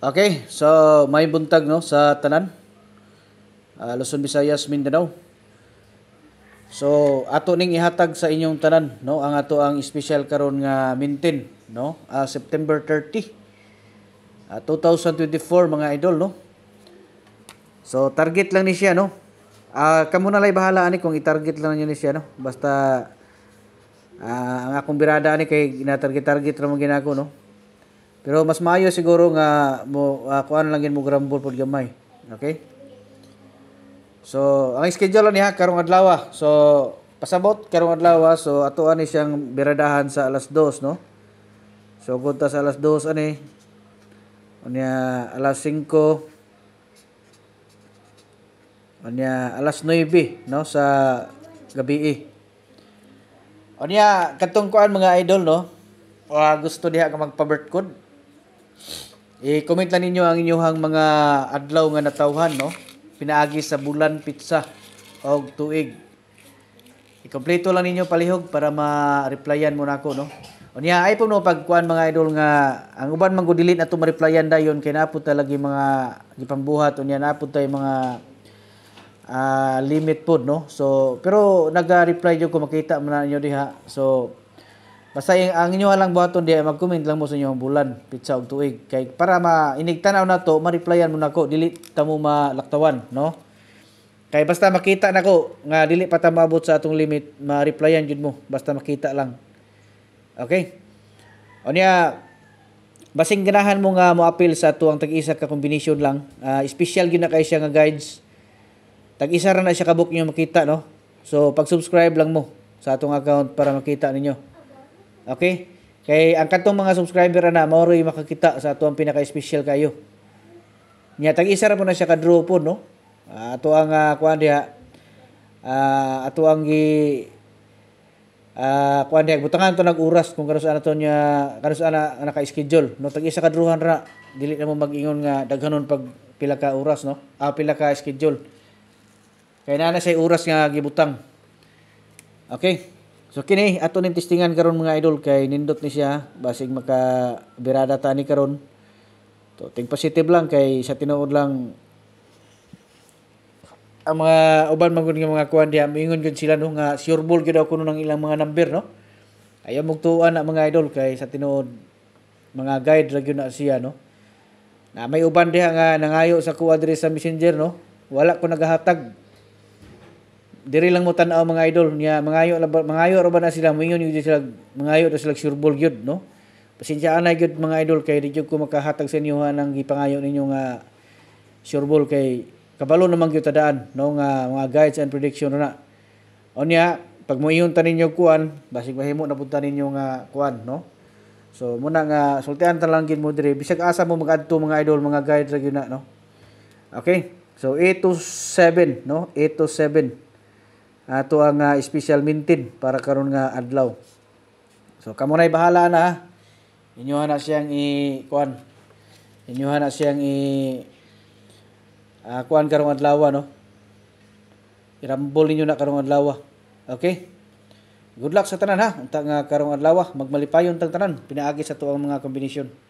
Okay, so may buntag no sa tanan. Uh, Luzon, Visayas, Mindanao. So ato ning ihatag sa inyong tanan no ang ato ang special karon nga mintin no uh, September 30 uh, 2024 mga idol no. So target lang ni siya no. Uh, ah, kamo na lay bahala ani kung i-target lang niyo ni siya no. Basta uh, ang akong birada ani kay gina-target target ra mo ginako no. Pero mas maayo siguro nga mo uh, ah, kuan lang gid mo grambol pod gamay. Okay? So, ang schedule niya karong adlaw. Ah. So, pasabot karong adlaw. Ah. So, ato ani siyang biradahan sa alas 2, no? So, gunta sa alas 2 ani. Unya alas 5. Unya alas 9, no, sa gabi. Eh. Unya katong kuan mga idol, no? Uh, gusto diha ka magpa-birth code I-comment lang ninyo ang inyong mga adlaw nga natawhan, no? Pinaagi sa bulan pizza o tuig. I-kompleto lang ninyo palihog para ma-replyan mo na ako, no? O niya, ay po no, pagkuhan mga idol nga, ang uban mang gudilit na ito ma-replyan dayon, kaya napo talaga mga gipambuhat, o niya, napo tayo mga uh, limit po, no? So, pero nag-reply yung kumakita mo na nyo diha. So, Basta yung, ang inyo lang buhaton di mag-comment lang mo sa inyo ang bulan, pizza og tuig. Kay para ma inigtanaw na to, ma-replyan mo na ko, dili ta mo malaktawan, no? Kay basta makita na ko nga dili pa ta maabot sa atong limit, ma-replyan jud mo basta makita lang. Okay? Onya basing ganahan mo nga mo appeal sa tuang tag-isa ka combination lang. Uh, special gyud na kay siya nga guides. Tag-isa ra na siya kabuk niyo makita, no? So pag-subscribe lang mo sa atong account para makita ninyo. Okay? Kay ang katong mga subscriber na mao ray makakita sa ato pinaka-special kayo. Nya tag isa ra mo na siya ka draw po no. Uh, ato ang uh, kuan diha. Uh, ato ang gi uh, kuan diha butangan to nag-uras kung karon ana ato nya karon ana naka-schedule no tag isa ka drawhan ra dili na mo mag-ingon nga daghanon pag pila ka oras no. Ah, pila ka schedule. Kay na na say oras nga gibutang. Okay. So kini ato ning testingan karon mga idol kay nindot ni siya basig maka birada ta ni karon. To ting positive lang kay sa tinuod lang ang mga uban magud nga mga kuan diha mingon gud sila no nga sure ball gid kuno ng ilang mga number no. Ayaw mugtuan na mga idol kay sa tinuod mga guide ra na siya no. Na may uban diha nga nangayo sa kuadre sa messenger no. Wala ko nagahatag diri lang mo tanaw mga idol niya mangayo mangayo ra ba na sila moingon inyo sila mangayo ra sila surbol gyud no pasensya na gyud mga idol kay di ko makahatag sa inyo nang gipangayo ninyo nga surbol kay kabalo naman gyud tadaan no nga mga guides and prediction na onya pag mo iyon ta ninyo kuan basig mahimo na punta ninyo nga kuan no so muna nga sultian ta lang gyud mo diri bisag asa mo magadto mga idol mga guide ra gyud na no okay so 8 to 7 no 8 to 7 ato ang uh, special minted para karon nga adlaw. So kamo nay bahala na. Inyuha na siyang i kuan. Inyuha na siyang i uh, kuan karong adlaw no. Irambol ninyo na karong adlaw. Okay? Good luck sa tanan ha. Unta nga karong adlaw magmalipayon tang tanan pinaagi sa tuang mga kombinasyon.